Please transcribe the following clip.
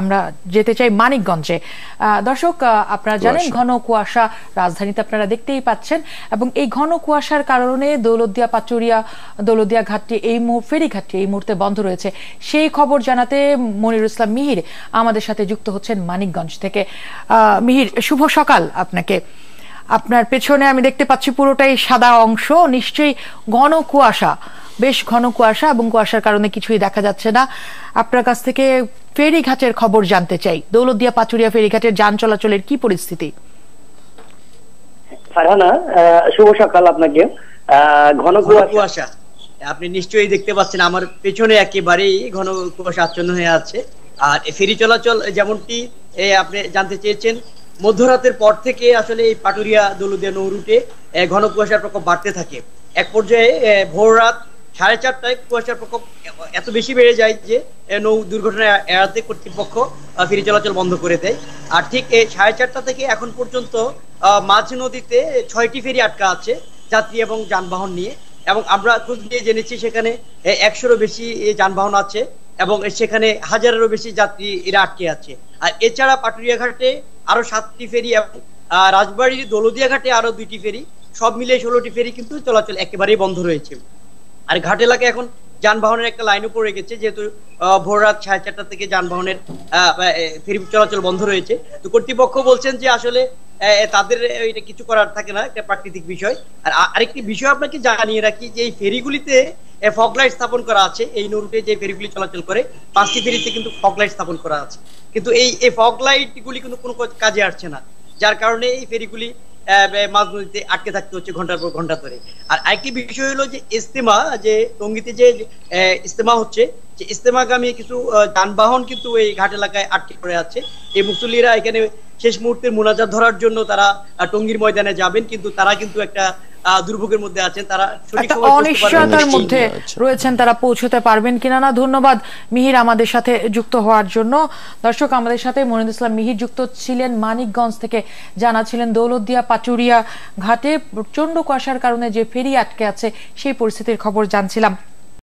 আমরা যেতে চাই মানিকগঞ্জে দর্শক আপনারা জানেন ঘন কুয়াশা রাজধানীতে আপনারা দেখতেই পাচ্ছেন এবং এই ঘন কুয়াশার কারণে দৌলদিয়া পাচুরিয়া দৌলদিয়া ঘাটটি এই ফেরি ঘাটটি এই মুহূর্তে বন্ধ রয়েছে সেই খবর জানাতে মনির ইসলাম মিহির আমাদের সাথে যুক্ত হচ্ছেন মানিকগঞ্জ থেকে মিহির শুভ সকাল আপনাকে আপনার পেছনে আমি দেখতে পাচ্ছি পুরোটাই সাদা অংশ নিশ্চয়ই ঘন কুয়াশা বেশ ঘন কুয়াশা এবং কুয়াশার কারণে কিছুই দেখা যাচ্ছে না আপনার কাছ থেকে ফেরিঘাটের খবর জানতে চাই দৌলতদিয়া পাচুরিয়া ফেরিঘাটের যান চলাচলের কি পরিস্থিতি শুভ সকাল আপনাকে ঘন কুয়াশা আপনি নিশ্চয়ই দেখতে পাচ্ছেন আমার পেছনে একেবারেই ঘন কুয়াশা আচ্ছন্ন হয়ে আছে আর ফেরি চলাচল যেমনটি আপনি জানতে চেয়েছেন মধ্যরাতের পর থেকে আসলে এই পাটুরিয়া দৌলদিয়া নৌ রুটে ঘন কুয়াশার প্রকোপ বাড়তে থাকে এক পর্যায়ে ভোর রাত সাড়ে চারটায় কুয়াশার প্রকোপ এত বেশি বেড়ে যায় যে নৌ দুর্ঘটনা এড়াতে কর্তৃপক্ষ ফিরে চলাচল বন্ধ করে দেয় আর ঠিক এই সাড়ে চারটা থেকে এখন পর্যন্ত মাঝ নদীতে ছয়টি ফেরি আটকা আছে যাত্রী এবং যানবাহন নিয়ে এবং আমরা খোঁজ নিয়ে জেনেছি সেখানে একশোরও বেশি যানবাহন আছে এবং সেখানে হাজারেরও বেশি যাত্রী এরা আটকে আছে আর এছাড়া পাটুরিয়াঘাটে আরো সাতটি ফেরি এবং রাজবাড়ির ঘাটে আরো দুইটি ফেরি সব মিলিয়ে ষোলোটি ফেরি কিন্তু চলাচল একেবারেই বন্ধ রয়েছে আর ঘাট এলাকা এখন যানবাহনের একটা লাইন উপর রেখেছে যেহেতু ভোর রাত সাড়ে চারটা থেকে যানবাহনের ফেরি চলাচল বন্ধ রয়েছে তো কর্তৃপক্ষ বলছেন যে আসলে তাদের এটা কিছু করার থাকে না একটা প্রাকৃতিক বিষয় আর আরেকটি বিষয় আপনাকে জানিয়ে রাখি যে এই ফেরিগুলিতে ফগলাইট স্থাপন করা আছে এই নৌরুটে যে ফেরিগুলি চলাচল করে পাঁচটি ফেরিতে কিন্তু ফগলাইট স্থাপন করা আছে কিন্তু এই ফগলাইট গুলি কিন্তু কোনো কাজে আসছে না যার কারণে এই ফেরিগুলি মাঝনদীতে আটকে থাকতে হচ্ছে ঘন্টার পর ঘন্টা ধরে আর আরেকটি বিষয় হলো যে ইস্তেমা যে টঙ্গিতে যে ইস্তেমা হচ্ছে যে ইস্তেমাগামী কিছু যানবাহন কিন্তু এই ঘাট এলাকায় আটকে পড়ে আছে এই মুসল্লিরা এখানে শেষ মুহূর্তের মোনাজাত ধরার জন্য তারা টঙ্গির ময়দানে যাবেন কিন্তু তারা কিন্তু একটা দুর্ভোগের মধ্যে আছেন তারা অনিশ্চয়তার মধ্যে রয়েছেন তারা পৌঁছতে পারবেন কিনা না ধন্যবাদ মিহির আমাদের সাথে যুক্ত হওয়ার জন্য দর্শক আমাদের সাথে মনির ইসলাম মিহির যুক্ত ছিলেন মানিকগঞ্জ থেকে জানাছিলেন দৌলতদিয়া পাচুরিয়া ঘাটে প্রচন্ড কুয়াশার কারণে যে ফেরি আটকে আছে সেই পরিস্থিতির খবর জানছিলাম